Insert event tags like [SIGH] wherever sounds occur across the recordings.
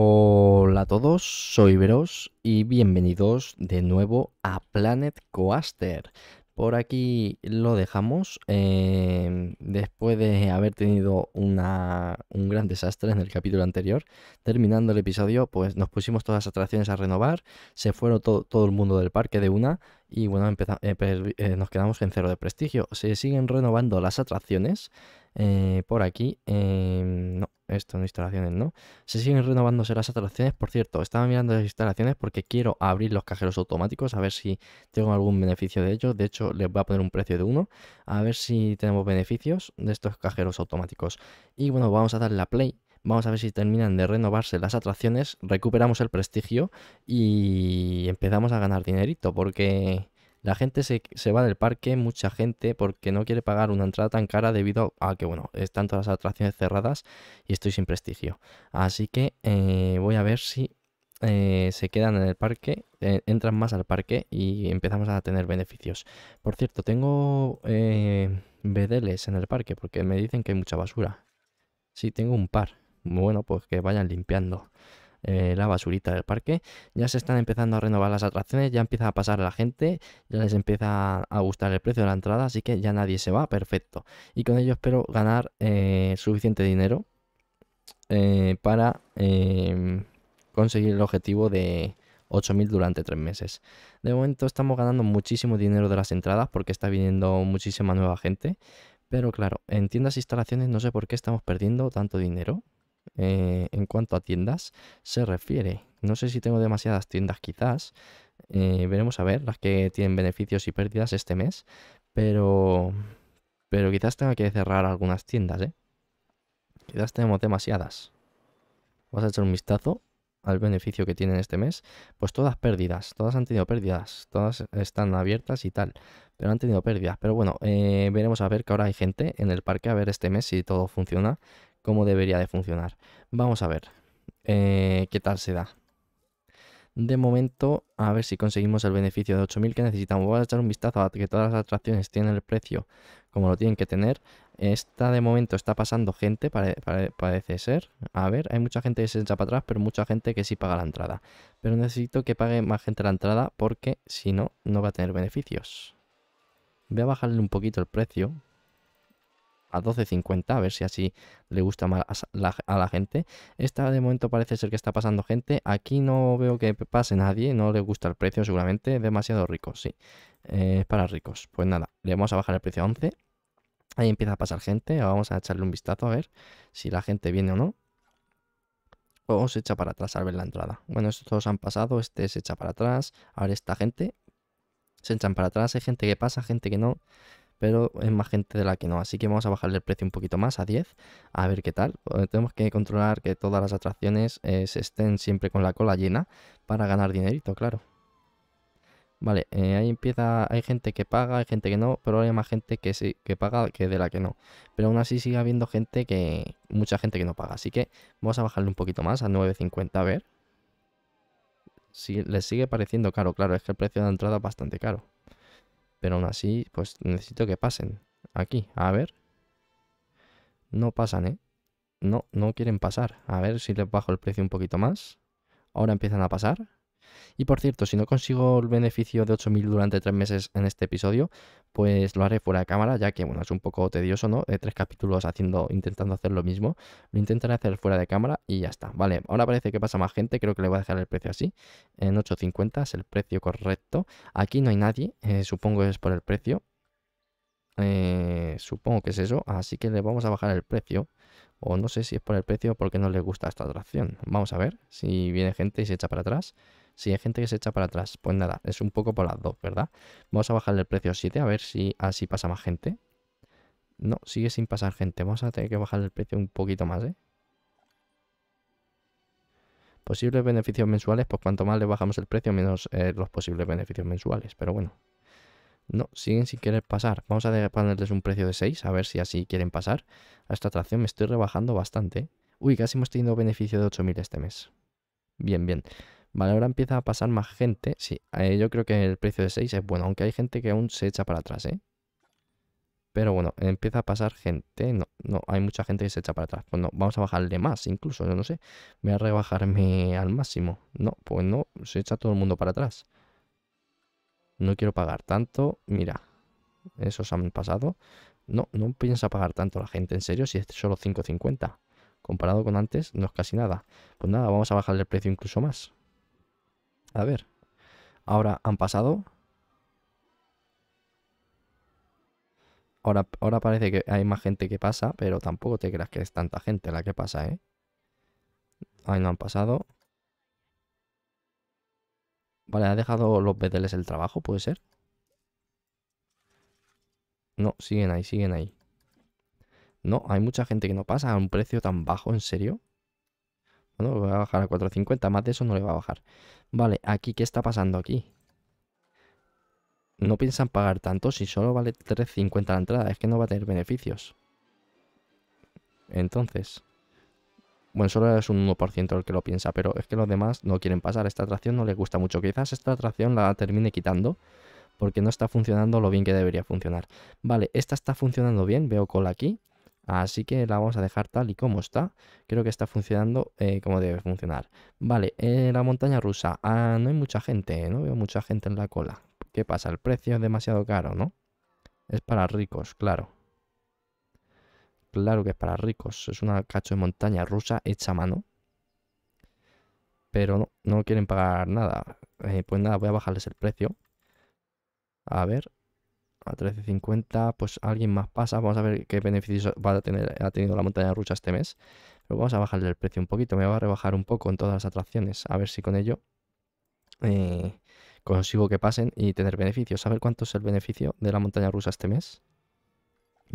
Hola a todos, soy Veros y bienvenidos de nuevo a Planet Coaster. Por aquí lo dejamos. Em, después de haber tenido un gran desastre en el capítulo anterior, terminando el episodio, pues nos pusimos todas las atracciones a renovar, se fueron todo el mundo del parque de una y bueno, eh, eh, nos quedamos en cero de prestigio. Se siguen renovando las atracciones eh, por aquí. Em, no, esto en instalaciones, ¿no? Se siguen renovándose las atracciones, por cierto, estaba mirando las instalaciones porque quiero abrir los cajeros automáticos, a ver si tengo algún beneficio de ellos, de hecho les voy a poner un precio de uno, a ver si tenemos beneficios de estos cajeros automáticos. Y bueno, vamos a dar la play. Vamos a ver si terminan de renovarse las atracciones, recuperamos el prestigio y empezamos a ganar dinerito, porque la gente se, va del parque, mucha gente, porque no quiere pagar una entrada tan cara debido a que, bueno, están todas las atracciones cerradas y estoy sin prestigio. Así que eh, voy a ver si eh, se quedan en el parque, eh, entran más al parque y empezamos a tener beneficios. Por cierto, tengo bedeles en el parque porque me dicen que hay mucha basura. Sí, tengo un par. Bueno, pues que vayan limpiando. Eh, la basurita del parque. Ya se están empezando a renovar las atracciones, ya empieza a pasar la gente, ya les empieza a gustar el precio de la entrada, así que ya nadie se va, perfecto. Y con ello espero ganar eh, suficiente dinero eh, para em, conseguir el objetivo de 8.000 durante 3 meses. De momento estamos ganando muchísimo dinero de las entradas porque está viniendo muchísima nueva gente. Pero claro, en tiendas e instalaciones no sé por qué estamos perdiendo tanto dinero. Eh, en cuanto a tiendas se refiere. No sé si tengo demasiadas tiendas quizás. Eh, veremos a ver las que tienen beneficios y pérdidas este mes. Pero, pero quizás tenga que cerrar algunas tiendas, ¿eh? Quizás tenemos demasiadas. Vamos a echar un vistazo al beneficio que tienen este mes. Pues todas pérdidas, todas han tenido pérdidas, todas están abiertas y tal, pero han tenido pérdidas. Pero bueno, veremos a ver que ahora hay gente en el parque, a ver este mes si todo funciona cómo debería de funcionar. Vamos a ver eh, qué tal se da. De momento, a ver si conseguimos el beneficio de 8.000 que necesitamos. Voy a echar un vistazo a que todas las atracciones tienen el precio como lo tienen que tener. Esta de momento está pasando gente, para parece ser. A ver, hay mucha gente que se echa para atrás, pero mucha gente que sí paga la entrada. Pero necesito que pague más gente la entrada porque si no, no va a tener beneficios. Voy a bajarle un poquito el precio a 12.50, a ver si así le gusta más a la, gente. Esta de momento parece ser que está pasando gente. Aquí no veo que pase nadie, no le gusta el precio seguramente. Demasiado rico, sí. Es eh, para ricos. Pues nada, le vamos a bajar el precio a 11. Ahí empieza a pasar gente. Vamos a echarle un vistazo a ver si la gente viene o no. O se echa para atrás al ver la entrada. Bueno, estos todos han pasado. Este se echa para atrás. Ahora esta gente se echan para atrás. Hay gente que pasa, gente que no pero es más gente de la que no. Así que vamos a bajarle el precio un poquito más a 10, a ver qué tal. Tenemos que controlar que todas las atracciones eh, se estén siempre con la cola llena para ganar dinerito, claro. Vale, eh, ahí empieza, hay gente que paga, hay gente que no, pero hay más gente que sí, que paga que de la que no. Pero aún así sigue habiendo gente que, mucha gente que no paga, así que vamos a bajarle un poquito más, a 9.50, a ver. Si les sigue pareciendo caro, claro, es que el precio de entrada es bastante caro. Pero aún así, pues necesito que pasen. Aquí, a ver. No pasan, ¿eh? No, no quieren pasar. A ver si les bajo el precio un poquito más. Ahora empiezan a pasar. Y por cierto, si no consigo el beneficio de 8.000 durante 3 meses en este episodio, pues lo haré fuera de cámara, ya que bueno, es un poco tedioso, ¿no? De eh, tres capítulos haciendo, intentando hacer lo mismo. Lo intentaré hacer fuera de cámara y ya está. Vale, ahora parece que pasa más gente, creo que le voy a dejar el precio así. En 8.50 es el precio correcto. Aquí no hay nadie, eh, supongo que es por el precio. Eh, supongo que es eso, así que le vamos a bajar el precio. O no sé si es por el precio o porque no le gusta esta atracción. Vamos a ver si viene gente y se echa para atrás si hay gente que se echa para atrás. Pues nada, es un poco por las dos, ¿verdad? Vamos a bajarle el precio a 7 a ver si así pasa más gente. No, sigue sin pasar gente. Vamos a tener que bajar el precio un poquito más, ¿eh? Posibles beneficios mensuales, pues cuanto más le bajamos el precio, menos eh, los posibles beneficios mensuales. Pero bueno, no, siguen sin querer pasar. Vamos a ponerles un precio de 6, a ver si así quieren pasar. A esta atracción me estoy rebajando bastante. ¿eh? Uy, casi hemos tenido beneficio de 8.000 este mes. Bien, bien. Vale, ahora empieza a pasar más gente. Sí, eh, yo creo que el precio de 6 es bueno, aunque hay gente que aún se echa para atrás, ¿eh? Pero bueno, empieza a pasar gente. No, no, hay mucha gente que se echa para atrás. Pues no, vamos a bajarle más, incluso, yo no sé. Voy a rebajarme al máximo. No, pues no, se echa todo el mundo para atrás. No quiero pagar tanto. Mira, esos han pasado. No, no piensa pagar tanto la gente, en serio, si es solo 5.50. Comparado con antes, no es casi nada. Pues nada, vamos a bajarle el precio incluso más. A ver. Ahora han pasado. Ahora, ahora parece que hay más gente que pasa, pero tampoco te creas que es tanta gente la que pasa, ¿eh? Ahí no han pasado. Vale, ha dejado los beteles el trabajo, ¿puede ser? No, siguen ahí, siguen ahí. No, hay mucha gente que no pasa a un precio tan bajo, ¿en serio? Bueno, va a bajar a 4.50. Más de eso no le va a bajar. Vale, aquí, ¿qué está pasando aquí? No piensan pagar tanto si solo vale 3.50 la entrada. Es que no va a tener beneficios. Entonces... Bueno, solo es un 1% el que lo piensa, pero es que los demás no quieren pasar. Esta atracción no les gusta mucho. Quizás esta atracción la termine quitando porque no está funcionando lo bien que debería funcionar. Vale, esta está funcionando bien. Veo cola aquí. Así que la vamos a dejar tal y como está. Creo que está funcionando eh, como debe funcionar. Vale, eh, la montaña rusa. Ah, no hay mucha gente, ¿eh? no veo mucha gente en la cola. ¿Qué pasa? El precio es demasiado caro, ¿no? Es para ricos, claro. Claro que es para ricos. Es una cacho de montaña rusa hecha a mano. Pero no, quieren pagar nada. pues nada, voy a bajarles el precio. A ver, a 13.50, pues alguien más pasa. Vamos a ver qué beneficios ha tenido la montaña rusa este mes. Pero vamos a bajarle el precio un poquito. Me va a rebajar un poco en todas las atracciones. A ver si con ello eh, consigo que pasen y tener beneficios. A ver cuánto es el beneficio de la montaña rusa este mes.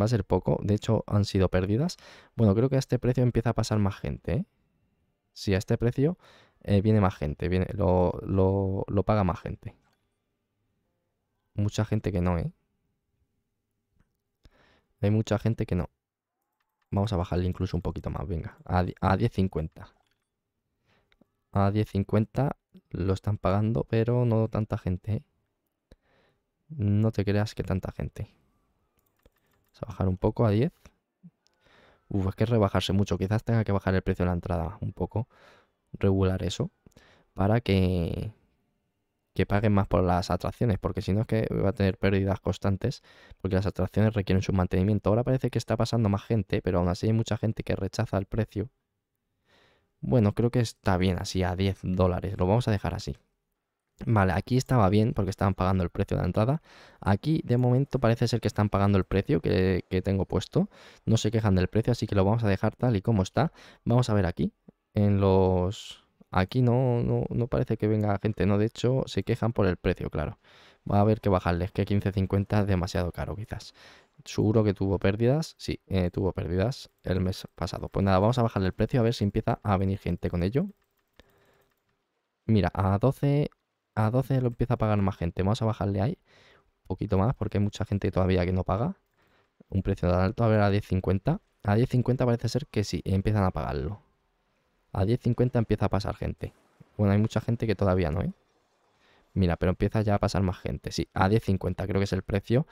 Va a ser poco. De hecho, han sido pérdidas. Bueno, creo que a este precio empieza a pasar más gente. ¿eh? Si a este precio eh, viene más gente, lo, lo paga más gente. Mucha gente que no, ¿eh? Hay mucha gente que no. Vamos a bajarle incluso un poquito más, venga. A, 10.50. A 10.50 lo están pagando, pero no tanta gente. ¿eh? No te creas que tanta gente. Vamos a bajar un poco a 10. Uf, es que rebajarse mucho. Quizás tenga que bajar el precio de la entrada un poco. Regular eso. Para que que paguen más por las atracciones, porque si no es que va a tener pérdidas constantes, porque las atracciones requieren su mantenimiento. Ahora parece que está pasando más gente, pero aún así hay mucha gente que rechaza el precio. Bueno, creo que está bien así, a 10 dólares, lo vamos a dejar así. Vale, aquí estaba bien porque estaban pagando el precio de entrada. Aquí de momento parece ser que están pagando el precio que, que tengo puesto. No se quejan del precio, así que lo vamos a dejar tal y como está. Vamos a ver aquí en los Aquí no, no, parece que venga gente, no, de hecho se quejan por el precio, claro. Va a haber que bajarles, que 15.50 es demasiado caro quizás. Seguro que tuvo pérdidas, sí, eh, tuvo pérdidas el mes pasado. Pues nada, vamos a bajarle el precio a ver si empieza a venir gente con ello. Mira, a 12, a 12 lo empieza a pagar más gente. Vamos a bajarle ahí un poquito más porque hay mucha gente todavía que no paga. Un precio tan alto, a ver a 10.50. A 10.50 parece ser que sí, empiezan a pagarlo. A 10.50 empieza a pasar gente. Bueno, hay mucha gente que todavía no, ¿eh? Mira, pero empieza ya a pasar más gente. Sí, a 10.50 creo que es el precio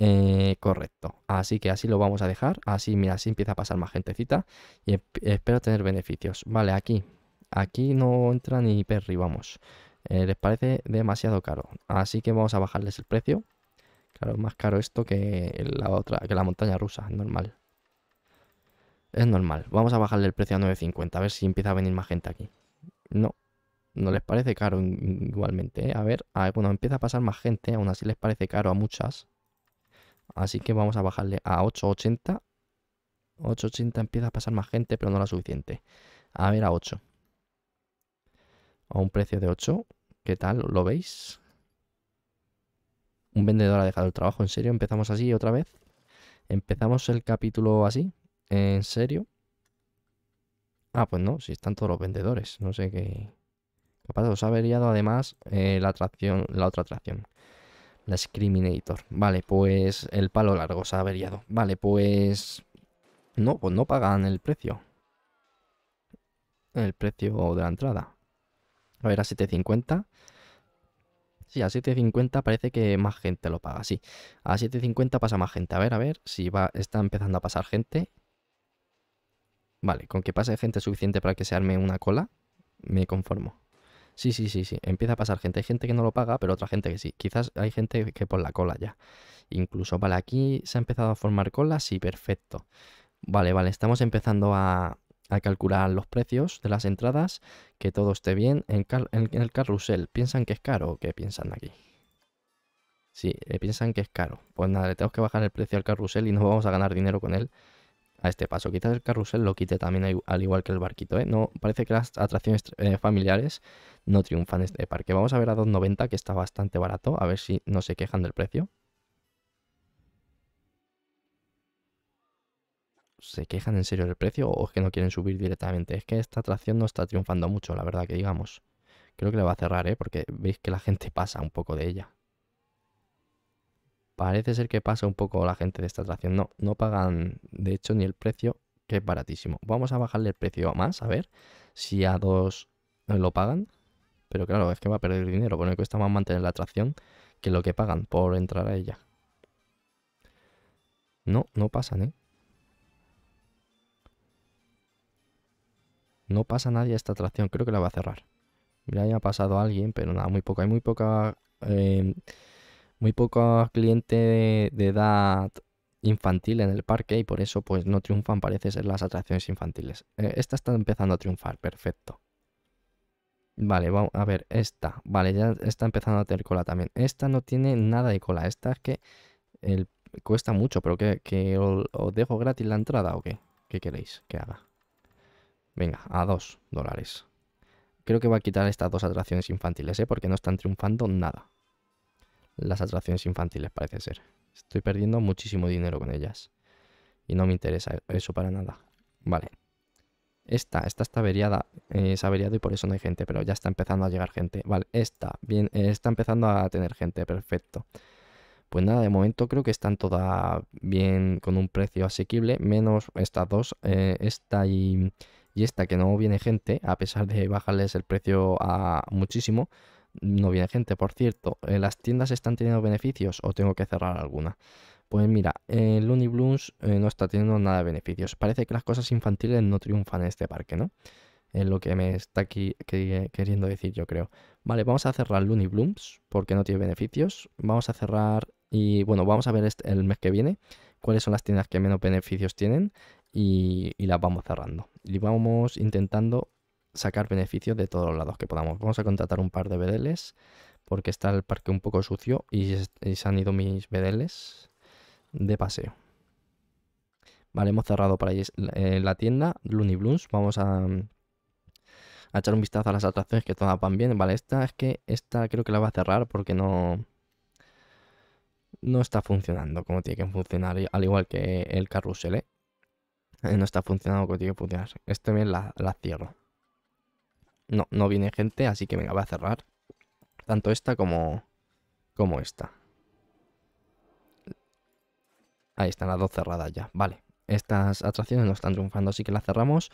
eh, correcto. Así que así lo vamos a dejar. Así, mira, así empieza a pasar más gentecita. Y espero tener beneficios. Vale, aquí. Aquí no entra ni Perry, vamos. Eh, les parece demasiado caro. Así que vamos a bajarles el precio. Claro, es más caro esto que la otra, que la montaña rusa, normal. Es normal. Vamos a bajarle el precio a 9.50. A ver si empieza a venir más gente aquí. No. No les parece caro igualmente. ¿eh? A ver. Ah, bueno, empieza a pasar más gente. Aún así les parece caro a muchas. Así que vamos a bajarle a 8.80. 8.80 empieza a pasar más gente, pero no la suficiente. A ver, a 8. A un precio de 8. ¿Qué tal? ¿Lo veis? Un vendedor ha dejado el trabajo. ¿En serio? ¿Empezamos así otra vez? ¿Empezamos el capítulo así? ¿En serio? Ah, pues no, si están todos los vendedores. No sé qué. Capaz os ha averiado además eh, la atracción, la otra atracción. La Scriminator. Vale, pues el palo largo se ha averiado. Vale, pues. No, pues no pagan el precio. El precio de la entrada. A ver, a 750. Sí, a 7.50 parece que más gente lo paga, sí. A 7.50 pasa más gente. A ver, a ver si va, está empezando a pasar gente. Vale, con que pase gente suficiente para que se arme una cola, me conformo. Sí, sí, sí, sí. Empieza a pasar gente. Hay gente que no lo paga, pero otra gente que sí. Quizás hay gente que por la cola ya. Incluso, vale, aquí se ha empezado a formar cola. Sí, perfecto. Vale, vale, estamos empezando a, calcular los precios de las entradas. Que todo esté bien. En, el carrusel, ¿piensan que es caro o qué piensan aquí? Sí, eh, piensan que es caro. Pues nada, le tenemos que bajar el precio al carrusel y no vamos a ganar dinero con él a este paso. Quizás el carrusel lo quite también al igual que el barquito. ¿eh? No, parece que las atracciones eh, familiares no triunfan este parque. Vamos a ver a 2.90 que está bastante barato. A ver si no se quejan del precio. ¿Se quejan en serio del precio o es que no quieren subir directamente? Es que esta atracción no está triunfando mucho, la verdad que digamos. Creo que le va a cerrar, ¿eh? porque veis que la gente pasa un poco de ella. Parece ser que pasa un poco la gente de esta atracción. No, no pagan de hecho ni el precio, que es baratísimo. Vamos a bajarle el precio a más, a ver si a dos lo pagan. Pero claro, es que va a perder dinero, porque cuesta más mantener la atracción que lo que pagan por entrar a ella. No, no pasan, ¿eh? No pasa nadie a esta atracción, creo que la va a cerrar. Mira, ya ha pasado alguien, pero nada, muy poco. Hay muy poca eh, muy poco cliente de, edad infantil en el parque y por eso pues no triunfan parece ser las atracciones infantiles. Eh, esta está empezando a triunfar, perfecto. Vale, vamos a ver, esta, vale, ya está empezando a tener cola también. Esta no tiene nada de cola, esta es que cuesta mucho, pero que, os, dejo gratis la entrada o qué, qué queréis que haga. Venga, a dos dólares. Creo que va a quitar estas dos atracciones infantiles, ¿eh? porque no están triunfando nada las atracciones infantiles, parece ser. Estoy perdiendo muchísimo dinero con ellas. Y no me interesa eso para nada. Vale. Esta, esta está averiada, eh, es averiado y por eso no hay gente, pero ya está empezando a llegar gente. Vale, esta, bien, eh, está empezando a tener gente, perfecto. Pues nada, de momento creo que están todas bien con un precio asequible, menos estas dos, eh, esta y, y esta que no viene gente, a pesar de bajarles el precio a muchísimo no viene gente. Por cierto, eh, ¿las tiendas están teniendo beneficios o tengo que cerrar alguna? Pues mira, el eh, Looney Blooms eh, no está teniendo nada de beneficios. Parece que las cosas infantiles no triunfan en este parque, ¿no? Es lo que me está aquí queriendo decir, yo creo. Vale, vamos a cerrar Looney Blooms porque no tiene beneficios. Vamos a cerrar y bueno, vamos a ver este, el mes que viene cuáles son las tiendas que menos beneficios tienen y las vamos cerrando. Y vamos intentando sacar beneficios de todos los lados que podamos. Vamos a contratar un par de bedeles porque está el parque un poco sucio y, se han ido mis bedeles de paseo. Vale, hemos cerrado para ahí eh, la tienda Looney Blooms. Vamos mm, a, echar un vistazo a las atracciones que todas van bien. Vale, esta es que esta creo que la va a cerrar porque no no está funcionando como tiene que funcionar, al igual que el carrusel, ¿eh? Eh, No está funcionando como tiene que funcionar. Esto bien la, la cierro. No, no viene gente, así que venga, va a cerrar. Tanto esta como, como esta. Ahí están las dos cerradas ya, vale. Estas atracciones no están triunfando, así que las cerramos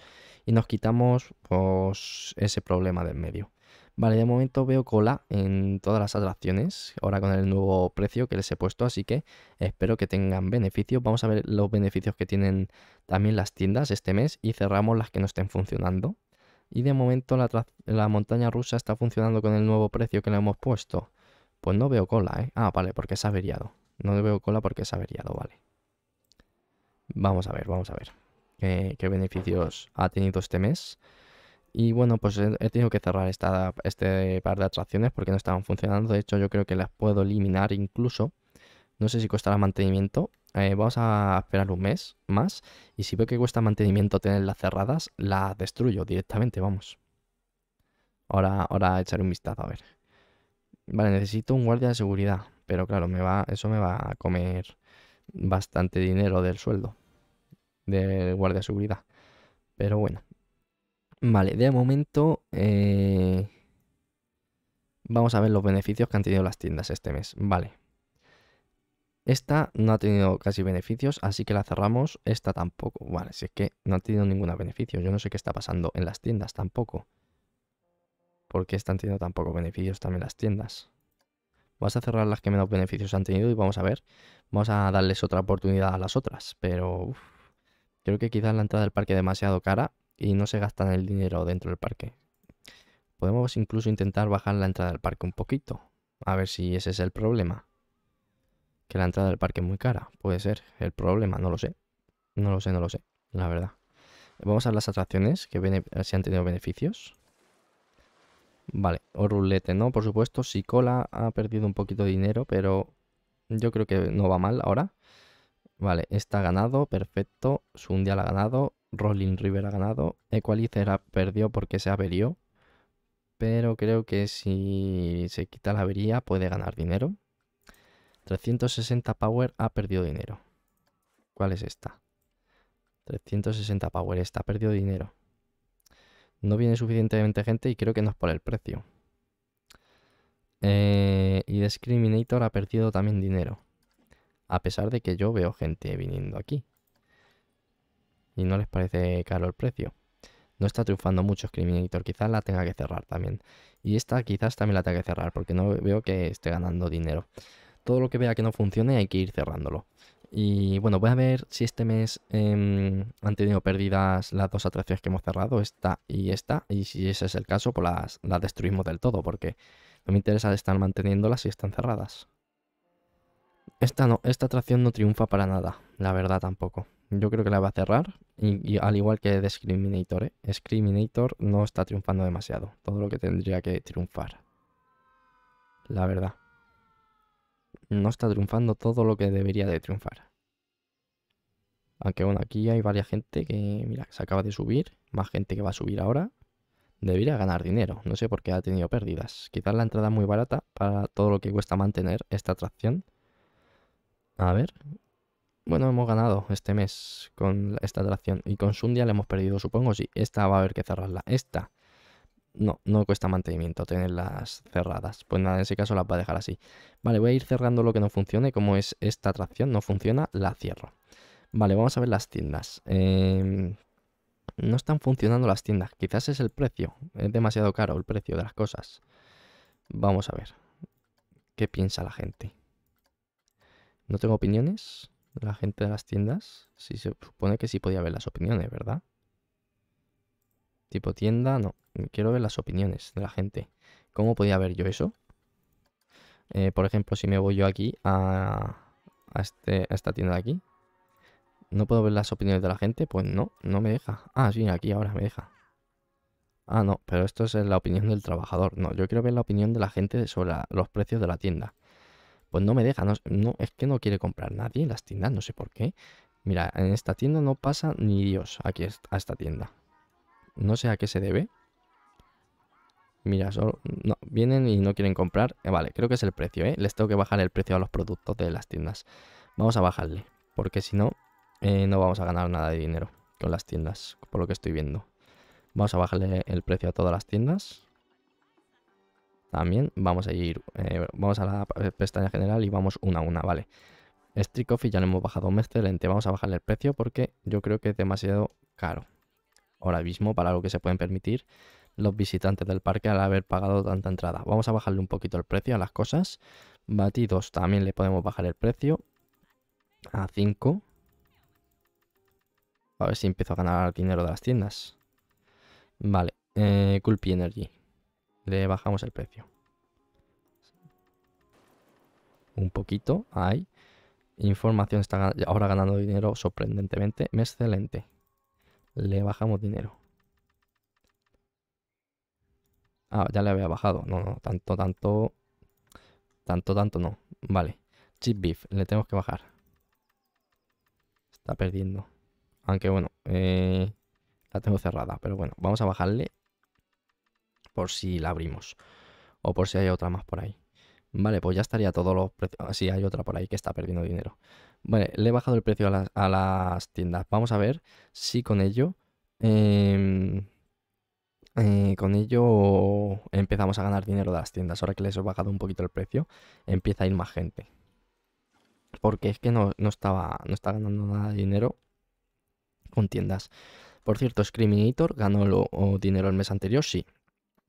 y nos quitamos pues, ese problema de medio. Vale, de momento veo cola en todas las atracciones, ahora con el nuevo precio que les he puesto, así que espero que tengan beneficios. Vamos a ver los beneficios que tienen también las tiendas este mes y cerramos las que no estén funcionando. Y de momento la, montaña rusa está funcionando con el nuevo precio que le hemos puesto. Pues no veo cola, ¿eh? Ah, vale, porque se ha averiado. No veo cola porque se ha averiado, vale. Vamos a ver, vamos a ver. qué beneficios ha tenido este mes. Y bueno, pues he, tenido que cerrar esta, este par de atracciones porque no estaban funcionando. De hecho, yo creo que las puedo eliminar incluso. No sé si costará mantenimiento. Eh, vamos a esperar un mes más. Y si veo que cuesta mantenimiento tenerlas cerradas, las destruyo directamente, vamos. Ahora, ahora echaré un vistazo, a ver. Vale, necesito un guardia de seguridad. Pero claro, eso me va a comer bastante dinero del sueldo. Del guardia de seguridad. Pero bueno. Vale, de momento... Eh, vamos a ver los beneficios que han tenido las tiendas este mes. Vale, esta no ha tenido casi beneficios, así que la cerramos. Esta tampoco. Vale, si es que no ha tenido ninguna beneficio. Yo no sé qué está pasando en las tiendas tampoco. ¿Por qué están teniendo tampoco beneficios también las tiendas? Vamos a cerrar las que menos beneficios han tenido y vamos a ver. Vamos a darles otra oportunidad a las otras, pero creo que quizás la entrada del parque es demasiado cara y no se gastan el dinero dentro del parque. Podemos incluso intentar bajar la entrada del parque un poquito, a ver si ese es el problema. Que la entrada del parque es muy cara. Puede ser el problema, no lo sé. No lo sé, no lo sé, la verdad. Vamos a las atracciones, que eh, si han tenido beneficios. Vale, o rulete, ¿no? Por supuesto, Si cola, ha perdido un poquito de dinero, pero yo creo que no va mal ahora. Vale, está ganado, perfecto. Sundial ha ganado, Rolling River ha ganado, Equalizer ha perdido porque se averió. Pero creo que si se quita la avería puede ganar dinero. 360 Power ha perdido dinero. ¿Cuál es esta? 360 Power, esta ha perdido dinero. No viene suficientemente gente y creo que no es por el precio. Eh, y Discriminator ha perdido también dinero. A pesar de que yo veo gente viniendo aquí. Y no les parece caro el precio. No está triunfando mucho Discriminator. Quizás la tenga que cerrar también. Y esta quizás también la tenga que cerrar porque no veo que esté ganando dinero todo lo que vea que no funcione hay que ir cerrándolo. Y bueno, voy a ver si este mes em, han tenido pérdidas las dos atracciones que hemos cerrado, esta y esta. Y si ese es el caso, pues las, destruimos del todo, porque no me interesa estar manteniéndolas si están cerradas. Esta, no, esta atracción no triunfa para nada, la verdad tampoco. Yo creo que la va a cerrar, y, al igual que Discriminator, ¿eh? Discriminator no está triunfando demasiado, todo lo que tendría que triunfar. La verdad no está triunfando todo lo que debería de triunfar. Aunque bueno, aquí hay varias gente que, mira, se acaba de subir, más gente que va a subir ahora. Debería ganar dinero, no sé por qué ha tenido pérdidas. Quizás la entrada es muy barata para todo lo que cuesta mantener esta atracción. A ver. Bueno, hemos ganado este mes con esta atracción. Y con Sundia la hemos perdido, supongo, sí. Esta va a haber que cerrarla. Esta no, no cuesta mantenimiento tenerlas cerradas. Pues nada, en ese caso las voy a dejar así. Vale, voy a ir cerrando lo que no funcione. Como es esta atracción, no funciona, la cierro. Vale, vamos a ver las tiendas. Em, no están funcionando las tiendas. Quizás es el precio. Es demasiado caro el precio de las cosas. Vamos a ver. ¿Qué piensa la gente? ¿No tengo opiniones? La gente de las tiendas. Sí, se supone que sí podía ver las opiniones, ¿verdad? Tipo tienda, no. Quiero ver las opiniones de la gente. ¿Cómo podía ver yo eso? Eh, por ejemplo, si me voy yo aquí este, a, esta tienda de aquí, ¿no puedo ver las opiniones de la gente? Pues no, no me deja. Ah, sí, aquí ahora me deja. Ah, no, pero esto es la opinión del trabajador. No, yo quiero ver la opinión de la gente sobre los precios de la tienda. Pues no me deja, es que no quiere comprar nadie en las tiendas, no sé por qué. Mira, en esta tienda no pasa ni Dios aquí a esta tienda. No sé a qué se debe. Mira, vienen y no quieren comprar. Eh, vale, creo que es el precio, ¿eh? Les tengo que bajar el precio a los productos de las tiendas. Vamos a bajarle, porque si no, eh, no vamos a ganar nada de dinero con las tiendas, por lo que estoy viendo. Vamos a bajarle el precio a todas las tiendas. También vamos a ir, eh, vamos a la pestaña general y vamos una a una, vale. Street Coffee ya lo hemos bajado un excelente, vamos a bajarle el precio porque yo creo que es demasiado caro ahora mismo para lo que se pueden permitir los visitantes del parque al haber pagado tanta entrada. Vamos a bajarle un poquito el precio a las cosas. Batidos también le podemos bajar el precio a 5. A ver si empiezo a ganar dinero de las tiendas. Vale, eh, Culpi Energy. Le bajamos el precio. Un poquito, ahí. Información está ahora ganando dinero sorprendentemente. Excelente le bajamos dinero. Ah, ya le había bajado. No, no, tanto, tanto. Tanto, tanto no. Vale. Chip beef, le tenemos que bajar. Está perdiendo. Aunque bueno, eh, la tengo cerrada. Pero bueno, vamos a bajarle por si la abrimos. O por si hay otra más por ahí. Vale, pues ya estaría todos los precios. Ah, hay otra por ahí que está perdiendo dinero. Vale, le he bajado el precio a, las tiendas. Vamos a ver si con ello... Em, eh, con ello empezamos a ganar dinero de las tiendas. Ahora que les he bajado un poquito el precio, empieza a ir más gente. Porque es que no, estaba no está ganando nada de dinero con tiendas. Por cierto, Scriminator ganó dinero el mes anterior, sí.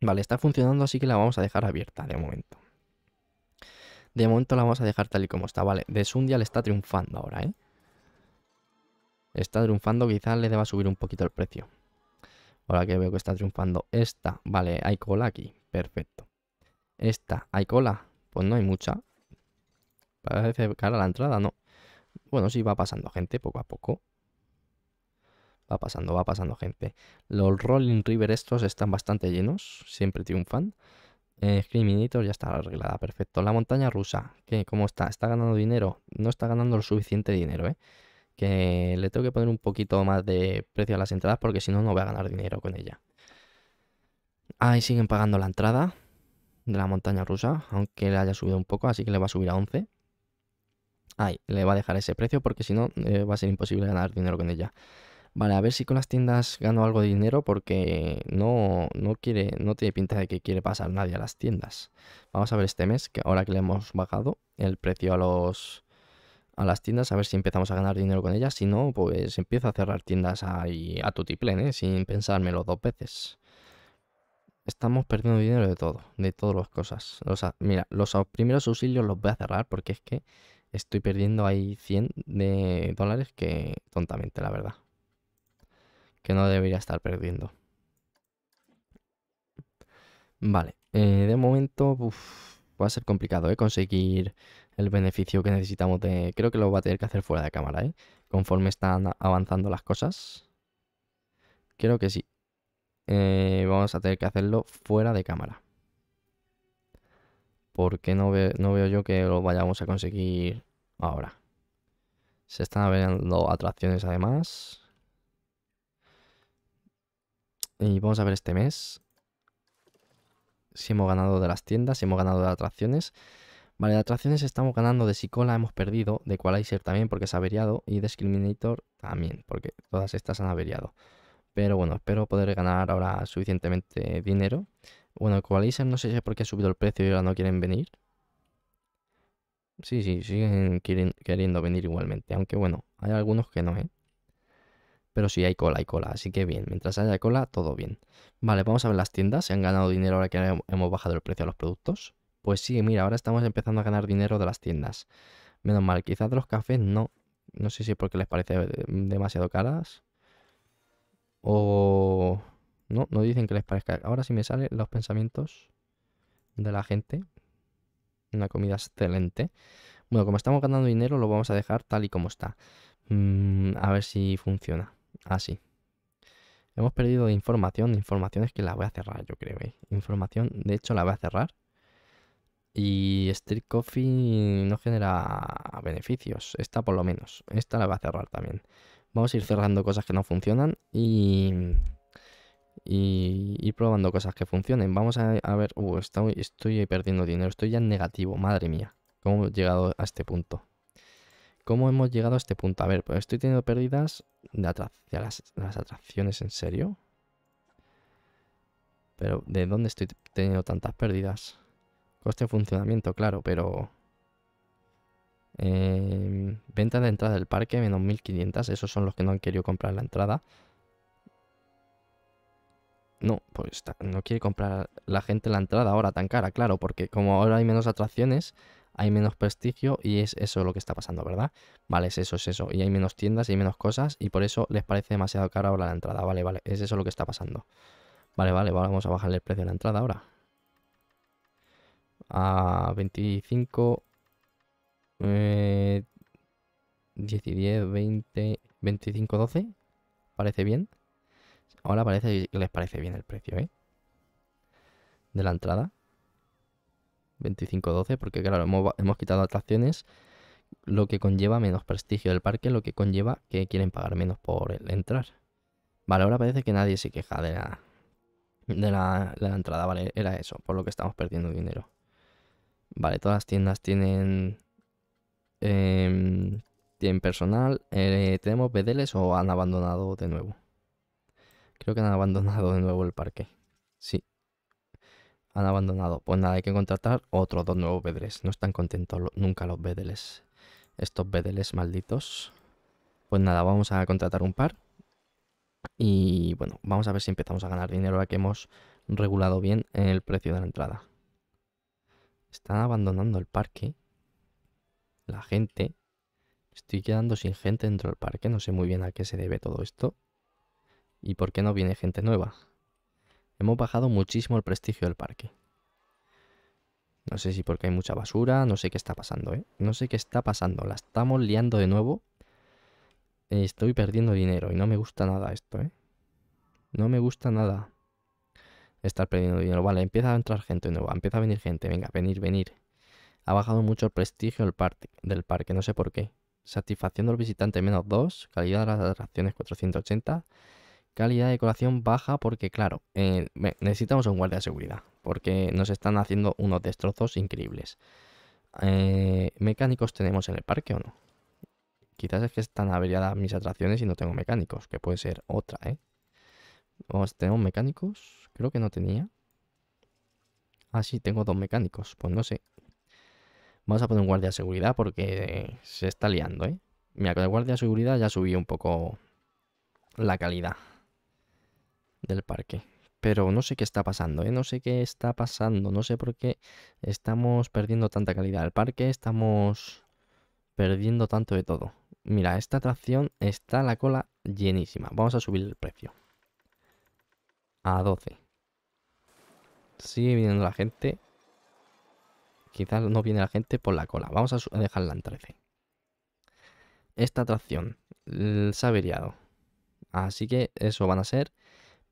Vale, está funcionando, así que la vamos a dejar abierta de momento. De momento la vamos a dejar tal y como está. Vale, de Sundial está triunfando ahora, ¿eh? Está triunfando, quizás le deba subir un poquito el precio. Ahora que veo que está triunfando esta. Vale, hay cola aquí. Perfecto. Esta, ¿hay cola? Pues no hay mucha. Parece cara la entrada, no. Bueno, sí, va pasando gente poco a poco. Va pasando, va pasando gente. Los Rolling River estos están bastante llenos. Siempre triunfan. Eh, ya está arreglada, perfecto. La montaña rusa, que como está, está ganando dinero, no está ganando lo suficiente dinero, ¿eh? Que le tengo que poner un poquito más de precio a las entradas porque si no, no voy a ganar dinero con ella. Ahí siguen pagando la entrada de la montaña rusa, aunque le haya subido un poco, así que le va a subir a 11. Ahí, le va a dejar ese precio porque si no, eh, va a ser imposible ganar dinero con ella. Vale, a ver si con las tiendas gano algo de dinero porque no, quiere, no tiene pinta de que quiere pasar nadie a las tiendas. Vamos a ver este mes, que ahora que le hemos bajado el precio a los a las tiendas, a ver si empezamos a ganar dinero con ellas. Si no, pues empiezo a cerrar tiendas ahí a tutiplén, ¿eh? sin pensármelo dos veces. Estamos perdiendo dinero de todo, de todas las cosas. O sea, mira, los primeros auxilios los voy a cerrar porque es que estoy perdiendo ahí 100 de dólares que tontamente, la verdad que no debería estar perdiendo. Vale, eh, de momento va a ser complicado eh, conseguir el beneficio que necesitamos Creo que lo va a tener que hacer fuera de cámara, ¿eh? Conforme están avanzando las cosas. Creo que sí. Eh, vamos a tener que hacerlo fuera de cámara. Porque no, no veo yo que lo vayamos a conseguir ahora. Se están abriendo atracciones además. Y vamos a ver este mes. Si hemos ganado de las tiendas, si hemos ganado de atracciones. Vale, de atracciones estamos ganando, de Sicola hemos perdido, de Qualizer también porque se ha averiado y de Discriminator también porque todas estas han averiado. Pero bueno, espero poder ganar ahora suficientemente dinero. Bueno, Qualizer no sé si es porque ha subido el precio y ahora no quieren venir. Sí, sí, siguen queriendo venir igualmente, aunque bueno, hay algunos que no, ¿eh? Pero sí hay cola, hay cola, así que bien, mientras haya cola, todo bien. Vale, vamos a ver las tiendas, ¿Se han ganado dinero ahora que hemos bajado el precio de los productos. Pues sí, mira, ahora estamos empezando a ganar dinero de las tiendas. Menos mal, quizás de los cafés no. No sé si porque les parece eh, demasiado caras. O... No, no dicen que les parezca. Ahora sí me salen los pensamientos de la gente. Una comida excelente. Bueno, como estamos ganando dinero, lo vamos a dejar tal y como está. Mm, a ver si funciona. Ah sí. Hemos perdido información, información es que la voy a cerrar, yo creo. ¿eh? Información, de hecho, la voy a cerrar. Y Street Coffee no genera beneficios. Esta por lo menos. Esta la voy a cerrar también. Vamos a ir cerrando cosas que no funcionan y, y probando cosas que funcionen. Vamos a, ver. Uh, estoy, estoy perdiendo dinero. Estoy ya en negativo. Madre mía. ¿Cómo he llegado a este punto? ¿Cómo hemos llegado a este punto? A ver, pues estoy teniendo pérdidas de, atrás, las, atracciones, ¿en serio? Pero, ¿de dónde estoy teniendo tantas pérdidas? Coste de funcionamiento, claro, pero... Em, venta de entrada del parque, menos 1500. Esos son los que no han querido comprar la entrada. No, pues no quiere comprar la gente la entrada ahora tan cara, claro, porque como ahora hay menos atracciones, hay menos prestigio y es eso lo que está pasando, ¿verdad? Vale, es eso, es eso. Y hay menos tiendas y hay menos cosas y por eso les parece demasiado caro ahora la entrada. Vale, vale, es eso lo que está pasando. Vale, vale, vamos a bajarle el precio de la entrada ahora. A 25, 10 eh, y 10, 20, 25, 12. Parece bien. Ahora parece que les parece bien el precio, ¿eh? De la entrada. 25-12, porque claro, hemos, quitado atracciones, lo que conlleva menos prestigio del parque, lo que conlleva que quieren pagar menos por el entrar. Vale, ahora parece que nadie se queja de la, de la, entrada, vale, era eso, por lo que estamos perdiendo dinero. Vale, todas las tiendas tienen, em, tienen personal. Eh, tenemos bedeles o han abandonado de nuevo. Creo que han abandonado de nuevo el parque. Sí, han abandonado. Pues nada, hay que contratar otros dos nuevos bedeles. No están contentos nunca los bedeles. Estos bedeles malditos. Pues nada, vamos a contratar un par. Y bueno, vamos a ver si empezamos a ganar dinero ahora que hemos regulado bien el precio de la entrada. Están abandonando el parque. La gente. Estoy quedando sin gente dentro del parque. No sé muy bien a qué se debe todo esto. ¿Y por qué no viene gente nueva? Hemos bajado muchísimo el prestigio del parque. No sé si porque hay mucha basura, no sé qué está pasando, ¿eh? No sé qué está pasando, la estamos liando de nuevo. Estoy perdiendo dinero y no me gusta nada esto, ¿eh? No me gusta nada estar perdiendo dinero. Vale, empieza a entrar gente de nuevo. empieza a venir gente, venga, venir, venir. Ha bajado mucho el prestigio del parque, del parque no sé por qué. Satisfacción del visitante menos 2, calidad de las atracciones 480, Calidad de decoración baja porque, claro, eh, necesitamos un guardia de seguridad. Porque nos están haciendo unos destrozos increíbles. Eh, ¿Mecánicos tenemos en el parque o no? Quizás es que están averiadas mis atracciones y no tengo mecánicos. Que puede ser otra, ¿eh? ¿Tenemos mecánicos? Creo que no tenía. Ah, sí, tengo dos mecánicos. Pues no sé. Vamos a poner un guardia de seguridad porque se está liando, ¿eh? Mira, con el guardia de seguridad ya subí un poco la calidad del parque. Pero no sé qué está pasando, ¿eh? no sé qué está pasando, no sé por qué estamos perdiendo tanta calidad del parque, estamos perdiendo tanto de todo. Mira, esta atracción está la cola llenísima. Vamos a subir el precio. A 12. Sigue viniendo la gente. Quizás no viene la gente por la cola. Vamos a dejarla en 13. Esta atracción se ha Así que eso van a ser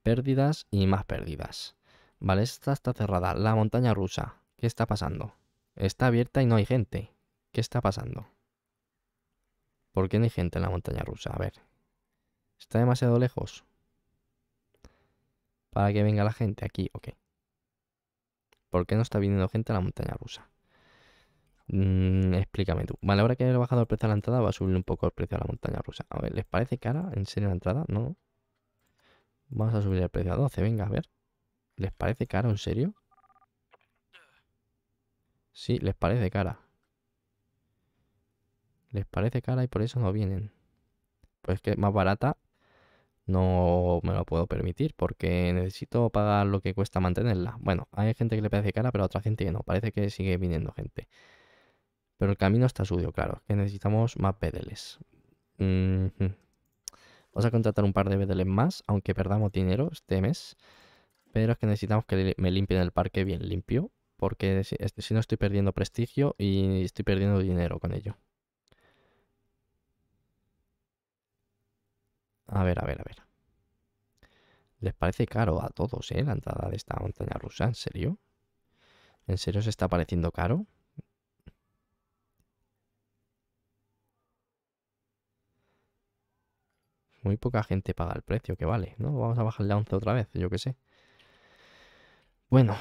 pérdidas y más pérdidas. Vale, esta está cerrada. La montaña rusa. ¿Qué está pasando? Está abierta y no hay gente. ¿Qué está pasando? ¿Por qué no hay gente en la montaña rusa? A ver. ¿Está demasiado lejos? Para que venga la gente aquí, ok. ¿Por qué no está viniendo gente a la montaña rusa? Mm, explícame tú. Vale, ahora que he bajado el precio de la entrada, va a subir un poco el precio a la montaña rusa. A ver, ¿les parece cara? ¿En serio la entrada? No. Vamos a subir el precio a 12, venga, a ver. ¿Les parece cara, en serio? Sí, les parece cara. Les parece cara y por eso no vienen. Pues es que más barata no me lo puedo permitir porque necesito pagar lo que cuesta mantenerla. Bueno, hay gente que le parece cara, pero otra gente que no. Parece que sigue viniendo gente. Pero el camino está sucio, claro. Que necesitamos más pedeles. Mm, mm. Vamos a contratar un par de BDLs más, aunque perdamos dinero este mes. Pero es que necesitamos que me limpien el parque bien limpio, porque si, este, si no estoy perdiendo prestigio y estoy perdiendo dinero con ello. A ver, a ver, a ver. Les parece caro a todos, ¿eh? La entrada de esta montaña rusa, ¿en serio? ¿En serio se está pareciendo caro? muy poca gente paga el precio que vale, ¿no? Vamos a bajarle a 11 otra vez, yo que sé. Bueno,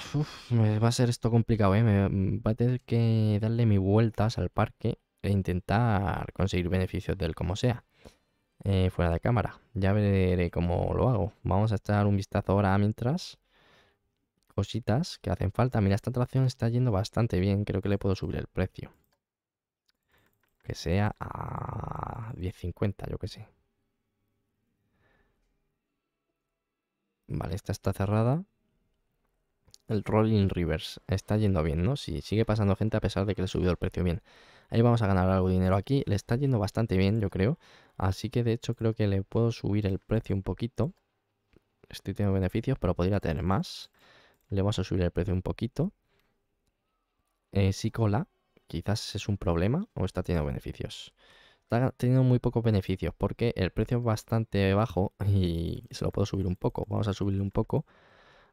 va a ser esto complicado, ¿eh? va a tener que darle mis vueltas al parque e intentar conseguir beneficios del como sea. Eh, fuera de cámara. Ya veré cómo lo hago. Vamos a echar un vistazo ahora mientras. Cositas que hacen falta. Mira, esta atracción está yendo bastante bien. Creo que le puedo subir el precio. Que sea a 10.50, yo que sé. Vale, esta está cerrada. El Rolling Rivers está yendo bien, ¿no? Sí, sigue pasando gente a pesar de que le he subido el precio bien. Ahí vamos a ganar algo de dinero aquí. Le está yendo bastante bien, yo creo. Así que de hecho creo que le puedo subir el precio un poquito. Estoy teniendo beneficios, pero podría tener más. Le vamos a subir el precio un poquito. Eh, si cola, quizás es un problema o está teniendo beneficios está teniendo muy pocos beneficios porque el precio es bastante bajo [LAUGHS] y se lo puedo subir un poco. Vamos a subirle un poco,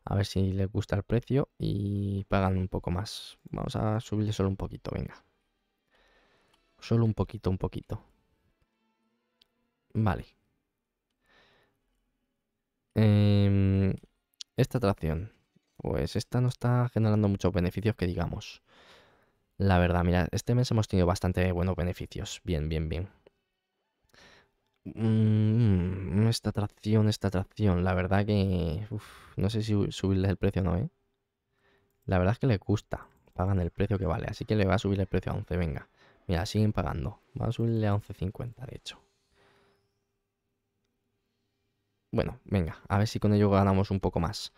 a ver si les gusta el precio y pagan un poco más. Vamos a subirle solo un poquito, venga. Solo un poquito, un poquito. Vale. Em, esta atracción. Pues esta no está generando muchos beneficios que digamos. La verdad, mira, este mes hemos tenido bastante buenos beneficios. Bien, bien, bien. Mm, esta atracción, esta atracción. La verdad que... no sé si subirles el precio o no, ¿eh? La verdad es que le gusta. Pagan el precio que vale. Así que le va a subir el precio a 11, venga. Mira, siguen pagando. Va a subirle a 11.50, de hecho. Bueno, venga. A ver si con ello ganamos un poco más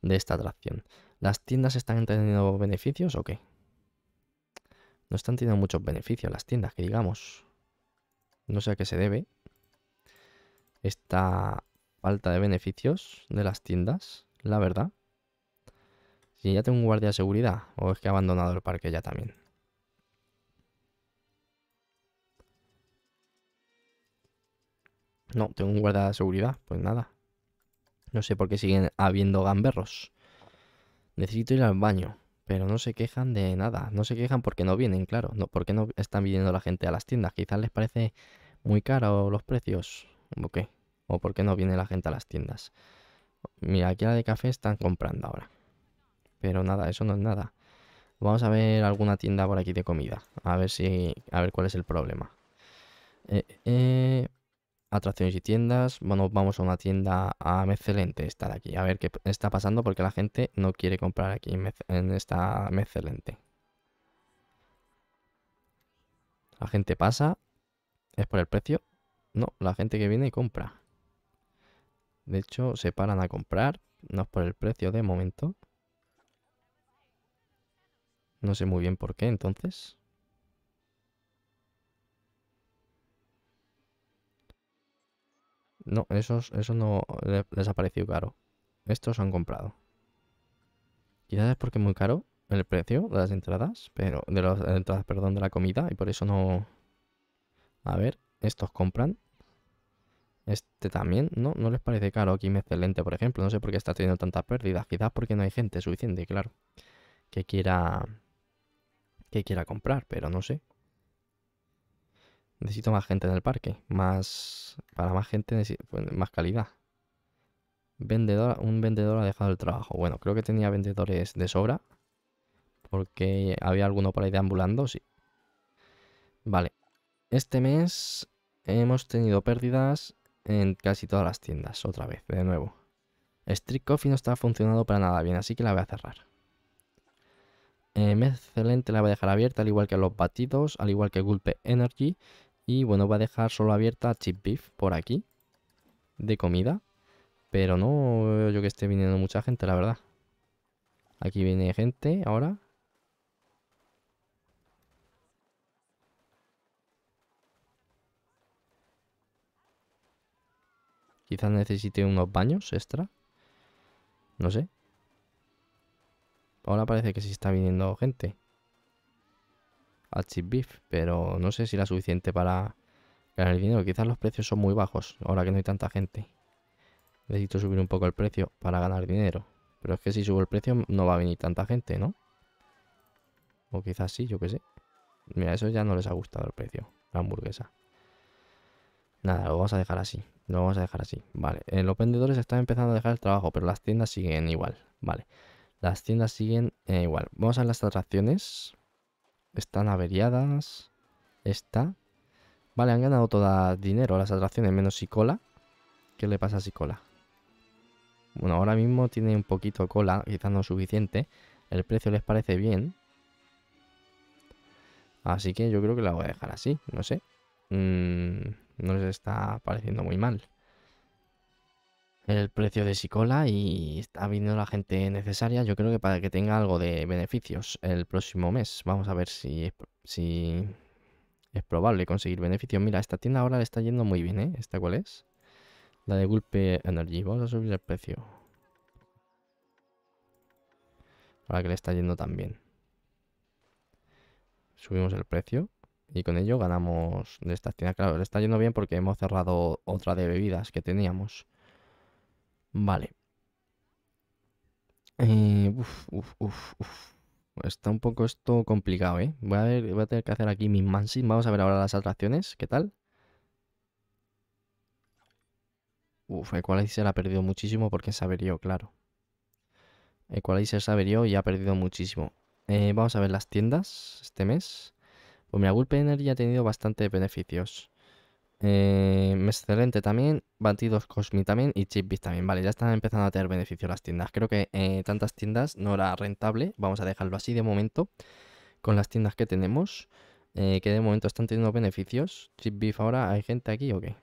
de esta atracción. ¿Las tiendas están teniendo beneficios o qué? No están teniendo muchos beneficios las tiendas, que digamos. No sé a qué se debe esta falta de beneficios de las tiendas, la verdad. Si ya tengo un guardia de seguridad, o es que ha abandonado el parque ya también. No, tengo un guardia de seguridad, pues nada. No sé por qué siguen habiendo gamberros. Necesito ir al baño pero no se quejan de nada. No se quejan porque no vienen, claro. No, porque no están viniendo la gente a las tiendas. Quizás les parece muy caro los precios. ¿O qué? ¿O por qué no viene la gente a las tiendas? Mira, aquí la de café están comprando ahora. Pero nada, eso no es nada. Vamos a ver alguna tienda por aquí de comida. A ver si. A ver cuál es el problema. eh, eh atracciones y tiendas. Bueno, vamos a una tienda a Excelente, estar aquí, a ver qué está pasando porque la gente no quiere comprar aquí en, esta Excelente. La gente pasa, es por el precio. No, la gente que viene y compra. De hecho, se paran a comprar, no es por el precio de momento. No sé muy bien por qué, entonces. No, eso no les ha parecido caro. Estos han comprado. Quizás es porque es muy caro el precio de las entradas, pero de las entradas, perdón, de la comida y por eso no. A ver, estos compran. Este también, ¿no? No les parece caro aquí excelente, por ejemplo. No sé por qué está teniendo tantas pérdidas. Quizás porque no hay gente suficiente, claro, que quiera que quiera comprar, pero no sé. Necesito más gente en el parque. Más. Para más gente, pues, más calidad. Vendedor, un vendedor ha dejado el trabajo. Bueno, creo que tenía vendedores de sobra. Porque había alguno por ahí deambulando, sí. Vale. Este mes hemos tenido pérdidas en casi todas las tiendas, otra vez, de nuevo. Street Coffee no está funcionando para nada bien, así que la voy a cerrar. Eh, excelente la voy a dejar abierta, al igual que los batidos, al igual que Gulpe Energy. Y bueno, va a dejar solo abierta chip beef por aquí, de comida. Pero no veo yo que esté viniendo mucha gente, la verdad. Aquí viene gente ahora. Quizás necesite unos baños extra. No sé. Ahora parece que sí está viniendo gente al chip beef, pero no sé si era suficiente para ganar dinero. Quizás los precios son muy bajos, ahora que no hay tanta gente. Necesito subir un poco el precio para ganar dinero. Pero es que si subo el precio no va a venir tanta gente, ¿no? O quizás sí, yo qué sé. Mira, eso ya no les ha gustado el precio, la hamburguesa. Nada, lo vamos a dejar así. Lo vamos a dejar así. Vale, eh, los vendedores están empezando a dejar el trabajo, pero las tiendas siguen igual. Vale, las tiendas siguen eh, igual. Vamos a las atracciones. Están averiadas. Esta. Vale, han ganado todo dinero las atracciones, menos Sicola. ¿Qué le pasa a Sicola? Bueno, ahora mismo tiene un poquito cola, quizás no suficiente. El precio les parece bien. Así que yo creo que la voy a dejar así, no sé. Mm, no les está pareciendo muy mal el precio de Sicola y está viendo la gente necesaria, yo creo que para que tenga algo de beneficios el próximo mes. Vamos a ver si es, si es probable conseguir beneficios. Mira, esta tienda ahora le está yendo muy bien, ¿eh? ¿Esta cuál es? La de Gulpe Energy. Vamos a subir el precio. Ahora que le está yendo tan bien. Subimos el precio y con ello ganamos de esta tienda. Claro, le está yendo bien porque hemos cerrado otra de bebidas que teníamos. Vale. Eh, Está un poco esto complicado, ¿eh? Voy a, tener que hacer aquí mis mansis. Vamos a ver ahora las atracciones. ¿Qué tal? Uf, Equalizer ha perdido muchísimo porque saberió, claro. Equalizer Saberió y ha perdido muchísimo. Eh, vamos a ver las tiendas este mes. Pues mira, Gulpener ya ha tenido bastantes beneficios. Eh, excelente también, batidos Cosmi también y Chipbit también. Vale, ya están empezando a tener beneficio las tiendas. Creo que eh, tantas tiendas no era rentable. Vamos a dejarlo así de momento con las tiendas que tenemos. Eh, que de momento están teniendo beneficios. Chipbit ahora, ¿hay gente aquí o qué?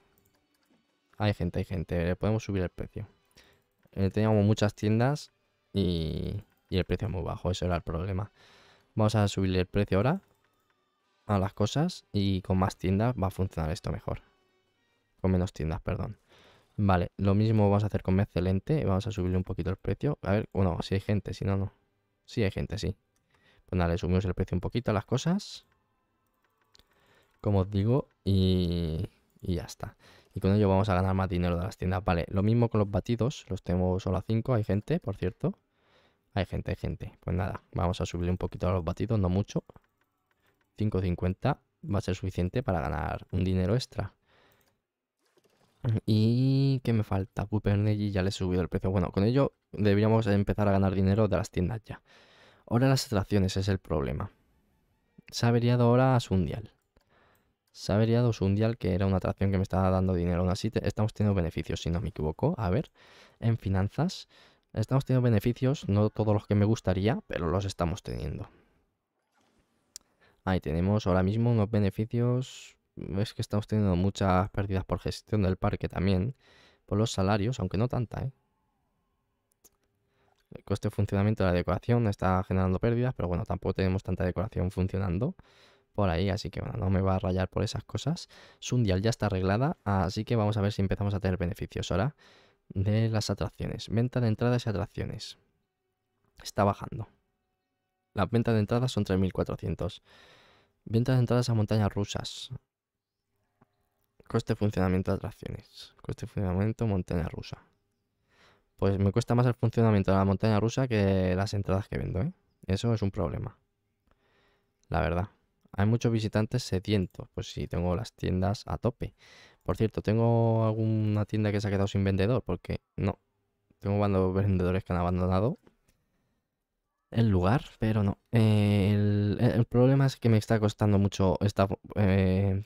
Hay gente, hay gente. podemos subir el precio. teníamos muchas tiendas y, y el precio muy bajo. ese era el problema. Vamos a subirle el precio ahora a las cosas y con más tiendas va a funcionar esto mejor. Con menos tiendas, perdón. Vale, lo mismo vamos a hacer con Excelente. Vamos a subirle un poquito el precio. A ver, bueno, si hay gente, si no, no. Si hay gente, sí. Pues nada, le subimos el precio un poquito a las cosas. Como os digo, y, y ya está. Y con ello vamos a ganar más dinero de las tiendas. Vale, lo mismo con los batidos. Los tenemos solo a 5. Hay gente, por cierto. Hay gente, hay gente. Pues nada, vamos a subirle un poquito a los batidos, no mucho. 5.50 va a ser suficiente para ganar un dinero extra. ¿Y qué me falta? Energy ya le he subido el precio. Bueno, con ello deberíamos empezar a ganar dinero de las tiendas ya. Ahora las atracciones es el problema. Se ha averiado ahora Sundial. Se ha averiado Sundial, que era una atracción que me estaba dando dinero. Aún así estamos teniendo beneficios, si no me equivoco. A ver, en finanzas estamos teniendo beneficios. No todos los que me gustaría, pero los estamos teniendo. Ahí tenemos ahora mismo unos beneficios Ves que estamos teniendo muchas pérdidas por gestión del parque también, por los salarios, aunque no tanta, ¿eh? El coste de funcionamiento de la decoración está generando pérdidas, pero bueno, tampoco tenemos tanta decoración funcionando por ahí, así que bueno, no me va a rayar por esas cosas. Sundial ya está arreglada, así que vamos a ver si empezamos a tener beneficios ahora de las atracciones. Venta de entradas y atracciones. Está bajando. Las ventas de entradas son 3.400. Venta de entradas a montañas rusas. Coste de funcionamiento de atracciones. Coste de funcionamiento montaña rusa. Pues me cuesta más el funcionamiento de la montaña rusa que las entradas que vendo, ¿eh? Eso es un problema. La verdad. Hay muchos visitantes sedientos. Pues sí, tengo las tiendas a tope. Por cierto, ¿tengo alguna tienda que se ha quedado sin vendedor? Porque no. Tengo varios [LAUGHS] vendedores que han abandonado el lugar, pero no. Eh, el, problema es que me está costando mucho esta, eh,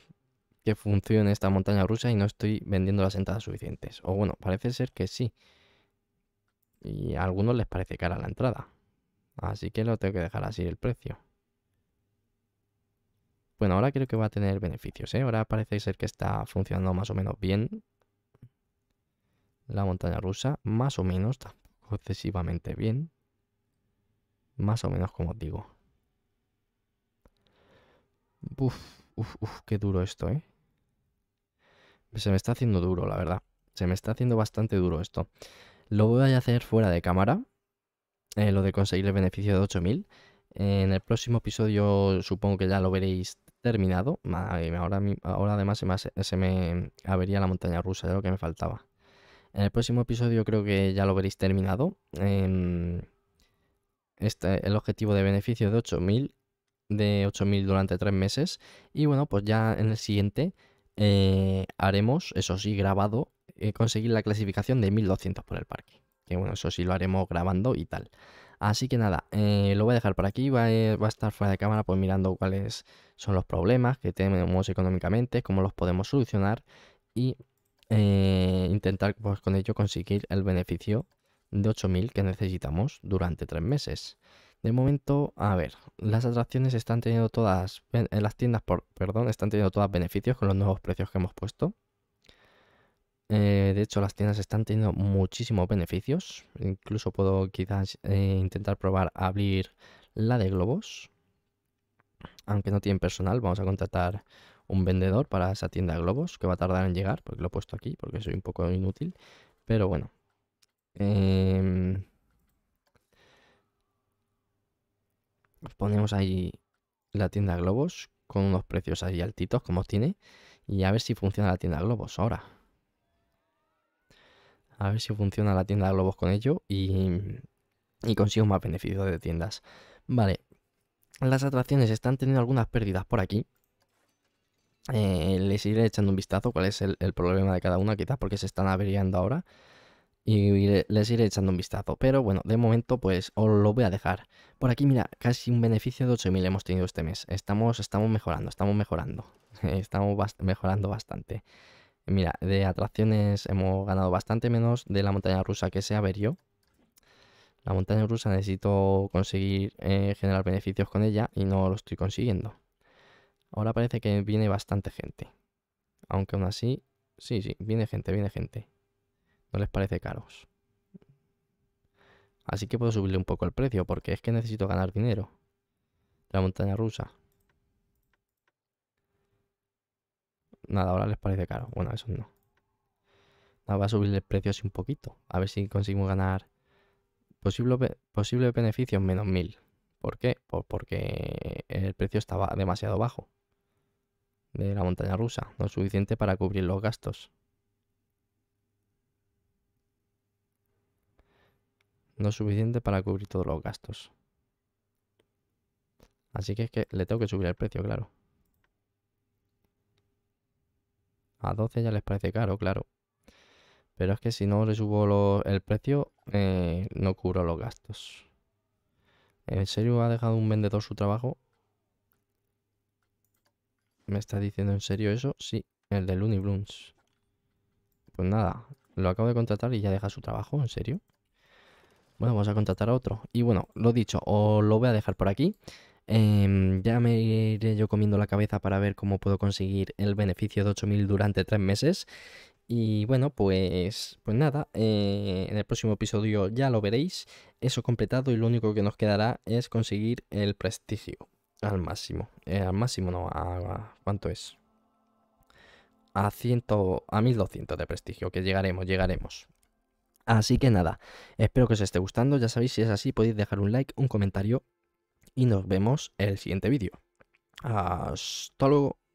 que funcione esta montaña rusa y no estoy vendiendo las entradas suficientes. O bueno, parece ser que sí. Y a algunos les parece cara la entrada. Así que lo tengo que dejar así el precio. Bueno, ahora creo que va a tener beneficios, ¿eh? Ahora parece ser que está funcionando más o menos bien la montaña rusa. Más o menos, tampoco excesivamente bien. Más o menos como os digo. Uf, uf, uf, qué duro esto, ¿eh? Se me está haciendo duro, la verdad. Se me está haciendo bastante duro esto. Lo voy a hacer fuera de cámara. Eh, lo de conseguir el beneficio de 8000. En el próximo episodio supongo que ya lo veréis terminado. ahora, ahora además se me, avería la montaña rusa, de lo que me faltaba. En el próximo episodio creo que ya lo veréis terminado. Em, este, el objetivo de beneficio de 8000 de 8000 durante 3 meses y bueno pues ya en el siguiente eh, haremos, eso sí, grabado, eh, conseguir la clasificación de 1200 por el parque. Que bueno, eso sí lo haremos grabando y tal. Así que nada, eh, lo voy a dejar por aquí. Va, a estar fuera de cámara, pues mirando cuáles son los problemas que tenemos económicamente, cómo los podemos solucionar y intentar pues, con ello conseguir el beneficio de 8000 que necesitamos durante tres meses. De momento, a ver, las atracciones están teniendo todas, en las tiendas, por, perdón, están teniendo todas beneficios con los nuevos precios que hemos puesto. Eh, de hecho, las tiendas están teniendo muchísimos beneficios. Incluso puedo quizás eh, intentar probar abrir la de globos. Aunque no tienen personal, vamos a contratar un vendedor para esa tienda de globos que va a tardar en llegar, porque lo he puesto aquí, porque soy un poco inútil. Pero bueno. Em, ponemos ahí la tienda Globos con unos precios ahí altitos como tiene y a ver si funciona la tienda Globos ahora. A ver si funciona la tienda Globos con ello y, consigo más beneficios de tiendas. Vale, las atracciones están teniendo algunas pérdidas por aquí. Eh, les iré echando un vistazo cuál es el, el problema de cada una, quizás porque se están averiando ahora y les iré echando un vistazo. Pero bueno, de momento pues os lo voy a dejar. Por aquí, mira, casi un beneficio de 8.000 hemos tenido este mes. Estamos, estamos mejorando, estamos mejorando. [LAUGHS] estamos mejorando bastante. Mira, de atracciones hemos ganado bastante menos de la montaña rusa que se ver yo. La montaña rusa necesito conseguir eh, generar beneficios con ella y no lo estoy consiguiendo. Ahora parece que viene bastante gente. Aunque aún así, sí, sí, viene gente, viene gente. No les parece caros. Así que puedo subirle un poco el precio porque es que necesito ganar dinero. La montaña rusa. Nada, ahora les parece caro. Bueno, eso no. Nada, voy a subirle el precio así un poquito. A ver si conseguimos ganar posible, posible beneficios menos 1000. ¿Por qué? Pues porque el precio estaba demasiado bajo de la montaña rusa. No es suficiente para cubrir los gastos. No es suficiente para cubrir todos los gastos. Así que es que le tengo que subir el precio, claro. A 12 ya les parece caro, claro. Pero es que si no le subo el precio, eh, no cubro los gastos. ¿En serio ha dejado un vendedor su trabajo? ¿Me está diciendo en serio eso? Sí, el de Looney Blooms. Pues nada, lo acabo de contratar y ya deja su trabajo, ¿en serio? bueno, vamos a contratar a otro. Y bueno, lo dicho, os lo voy a dejar por aquí. Em, ya me iré yo comiendo la cabeza para ver cómo puedo conseguir el beneficio de 8.000 durante tres meses. Y bueno, pues, pues nada, eh, en el próximo episodio ya lo veréis, eso completado y lo único que nos quedará es conseguir el prestigio al máximo. Eh, al máximo no, a, ¿cuánto es? A, 100, a 1200 de prestigio, que llegaremos, llegaremos. Así que nada, espero que os esté gustando, ya sabéis, si es así podéis dejar un like, un comentario y nos vemos en el siguiente vídeo. Hasta luego.